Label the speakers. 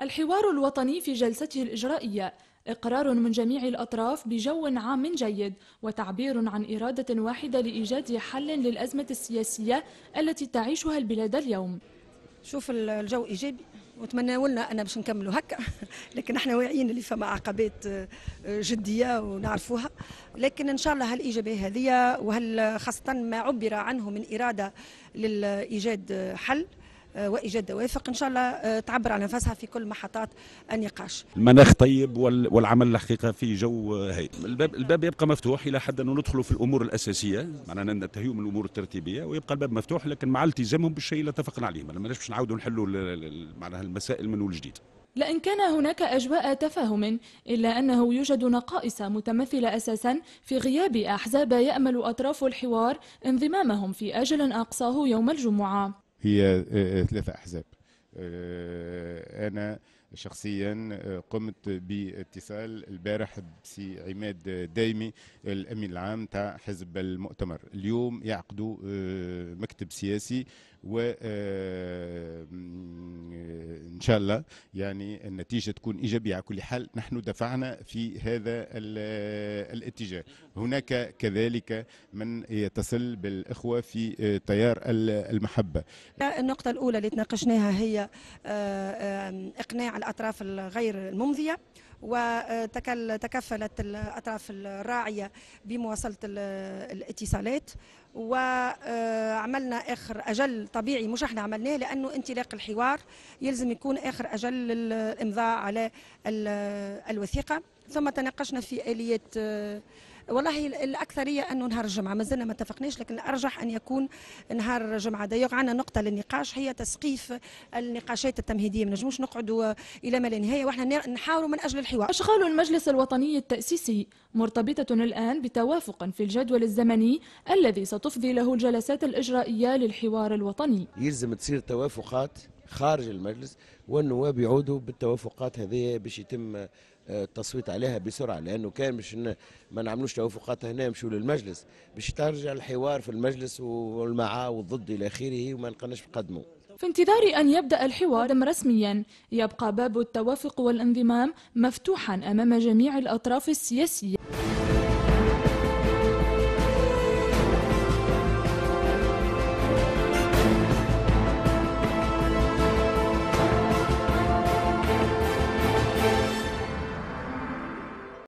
Speaker 1: الحوار الوطني في جلسته الإجرائية إقرار من جميع الأطراف بجو عام جيد وتعبير عن إرادة واحدة لإيجاد حل للأزمة السياسية التي تعيشها البلاد اليوم شوف الجو إيجابي وتمنى لنا
Speaker 2: أنا باش نكملوا هكا لكن احنا واعيين اللي فما عقبات آه، جدية ونعرفوها لكن إن شاء الله هالإيجابية هذه وهل خاصة ما عبر عنه من إرادة لإيجاد حل آه، وايجاد دوافق ان شاء الله آه، تعبر على نفسها في كل محطات النقاش.
Speaker 3: المناخ طيب والعمل الحقيقه في جو هايل. الباب الباب يبقى مفتوح الى حد انه ندخلوا في الامور الاساسيه معناها نتهيوا من الامور الترتيبيه ويبقى الباب مفتوح لكن مع التزامهم بالشيء اللي اتفقنا عليه لناش باش نعاودوا نحلوا معناها المسائل من الجديد
Speaker 1: لأن كان هناك أجواء تفاهم إلا أنه يوجد نقائص متمثلة أساسا في غياب أحزاب يأمل أطراف الحوار انضمامهم في أجل أقصاه يوم الجمعة
Speaker 4: هي آه، ثلاثة أحزاب آه، أنا شخصيا آه، قمت باتصال البارح بسي عماد دايمي الامين العام تاع حزب المؤتمر اليوم يعقدوا مكتب سياسي و ان شاء الله يعني النتيجه تكون ايجابيه على كل حال نحن دفعنا في هذا الاتجاه هناك كذلك من يتصل بالاخوه في تيار المحبه
Speaker 2: النقطه الاولى اللي تناقشناها هي آه، اقناع الاطراف الغير الممضيه وتكفلت الأطراف الراعية بمواصلة الاتصالات وعملنا اخر اجل طبيعي مش احنا عملناه لانه انطلاق الحوار يلزم يكون اخر اجل الإمضاء على الوثيقه ثم تناقشنا في اليات والله الاكثريه انه نهار الجمعه ما زلنا ما اتفقناش لكن الأرجح ان يكون نهار الجمعه ضيق عندنا نقطه للنقاش هي تسقيف النقاشات التمهيديه ما نجموش نقعدوا
Speaker 1: الى ما لا نهايه واحنا نحاولوا من اجل الحوار اشغال المجلس الوطني التاسيسي مرتبطه الان بتوافق في الجدول الزمني الذي ستفضي له الجلسات الاجرائيه للحوار الوطني
Speaker 5: يلزم تصير توافقات خارج المجلس والنواب يعودوا بالتوافقات هذه باش يتم التصويت عليها بسرعه لانه كان مش ما نعملوش توافقات هنا يمشوا للمجلس باش ترجع الحوار في المجلس والمعا والضد الى اخره وما نقناش نقدموا
Speaker 1: في انتظار أن يبدأ الحوار رسميا يبقى باب التوافق والانضمام مفتوحا أمام جميع الأطراف السياسية